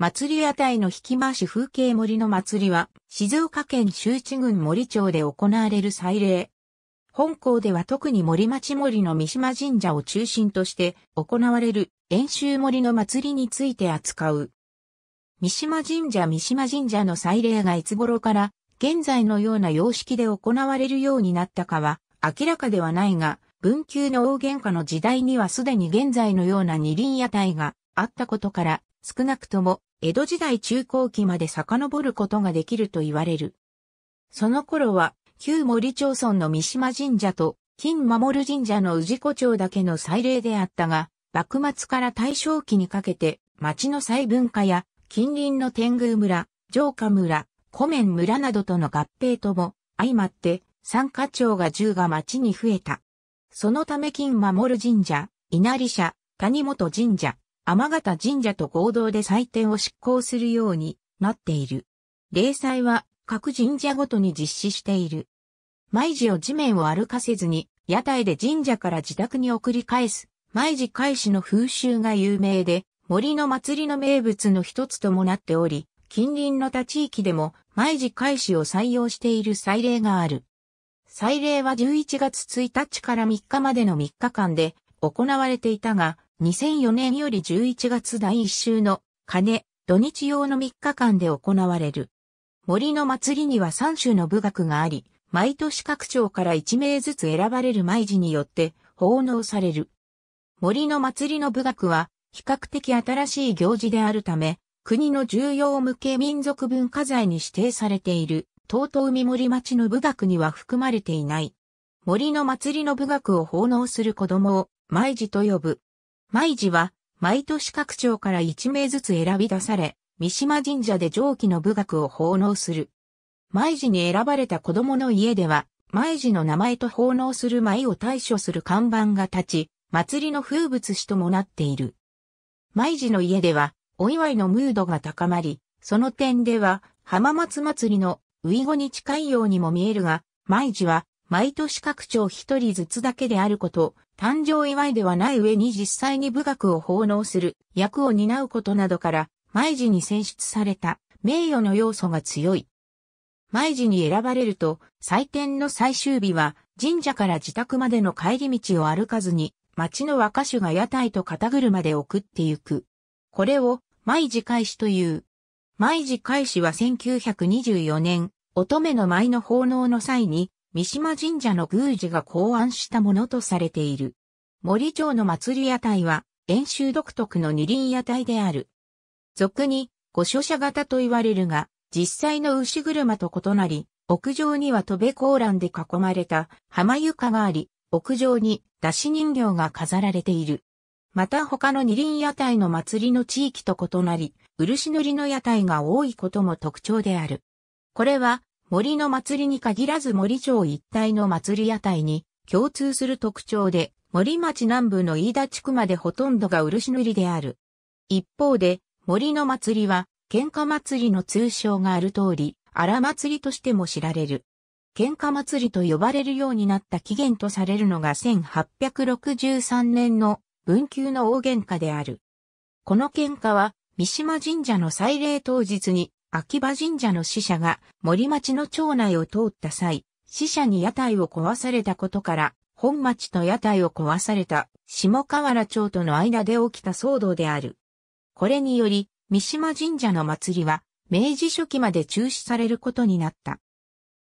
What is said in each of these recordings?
祭り屋台の引き回し風景森の祭りは、静岡県周知郡森町で行われる祭礼。本校では特に森町森の三島神社を中心として行われる遠州森の祭りについて扱う。三島神社三島神社の祭礼がいつ頃から現在のような様式で行われるようになったかは明らかではないが、文久の大喧嘩の時代にはすでに現在のような二輪屋台があったことから、少なくとも江戸時代中後期まで遡ることができると言われる。その頃は、旧森町村の三島神社と、金守神社の氏子町だけの祭礼であったが、幕末から大正期にかけて、町の細分化や、近隣の天宮村、城下村、湖面村などとの合併とも、相まって、三加町が銃が町に増えた。そのため金守神社、稲荷社、谷本神社、天形神社と合同で祭典を執行するようになっている。例祭は各神社ごとに実施している。毎時を地面を歩かせずに、屋台で神社から自宅に送り返す、毎時返しの風習が有名で、森の祭りの名物の一つともなっており、近隣の他地域でも毎時開始を採用している祭礼がある。祭礼は11月1日から3日までの3日間で行われていたが、2004年より11月第1週の金、土日用の3日間で行われる。森の祭りには3種の部学があり、毎年各町から1名ずつ選ばれる毎時によって奉納される。森の祭りの部学は比較的新しい行事であるため、国の重要無形民族文化財に指定されている、東東海森町の部学には含まれていない。森の祭りの部学を奉納する子供を、毎時と呼ぶ。毎時は、毎年各町から1名ずつ選び出され、三島神社で上記の部学を奉納する。毎時に選ばれた子供の家では、毎時の名前と奉納する舞を対処する看板が立ち、祭りの風物詩ともなっている。毎時の家では、お祝いのムードが高まり、その点では、浜松祭りの遺語に近いようにも見えるが、毎時は、毎年各町一人ずつだけであること、誕生祝いではない上に実際に武学を奉納する役を担うことなどから、毎時に選出された名誉の要素が強い。毎時に選ばれると、祭典の最終日は神社から自宅までの帰り道を歩かずに、町の若手が屋台と肩車で送ってゆく。これを、毎時開始という。毎時開始は1924年、乙女の舞の奉納の際に、三島神社の宮司が考案したものとされている。森町の祭り屋台は、遠州独特の二輪屋台である。俗に、御所車型と言われるが、実際の牛車と異なり、屋上には戸部高欄で囲まれた浜床があり、屋上に出し人形が飾られている。また他の二輪屋台の祭りの地域と異なり、漆塗りの屋台が多いことも特徴である。これは森の祭りに限らず森町一帯の祭り屋台に共通する特徴で、森町南部の飯田地区までほとんどが漆塗りである。一方で、森の祭りは、喧嘩祭りの通称がある通り、荒祭りとしても知られる。喧嘩祭りと呼ばれるようになった起源とされるのが1863年の文久の大喧嘩である。この喧嘩は、三島神社の祭礼当日に秋葉神社の死者が森町の町内を通った際、死者に屋台を壊されたことから、本町と屋台を壊された下河原町との間で起きた騒動である。これにより、三島神社の祭りは、明治初期まで中止されることになった。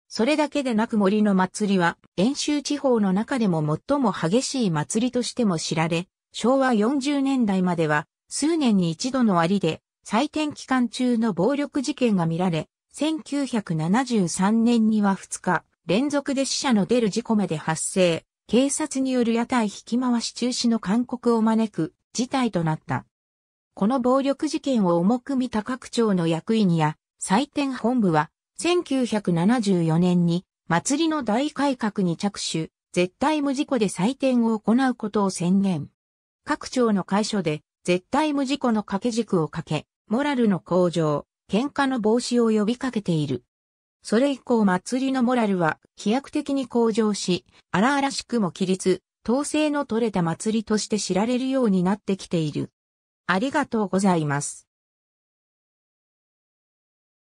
それだけでなく森の祭りは、遠州地方の中でも最も激しい祭りとしても知られ、昭和40年代までは、数年に一度の割で、採点期間中の暴力事件が見られ、1973年には2日、連続で死者の出る事故まで発生、警察による屋台引き回し中止の勧告を招く事態となった。この暴力事件を重く見た各庁の役員や採点本部は、1974年に祭りの大改革に着手、絶対無事故で採点を行うことを宣言。各庁の会所で絶対無事故の掛け軸をかけ、モラルの向上、喧嘩の防止を呼びかけている。それ以降祭りのモラルは飛躍的に向上し、荒々しくも規律、統制の取れた祭りとして知られるようになってきている。ありがとうございます。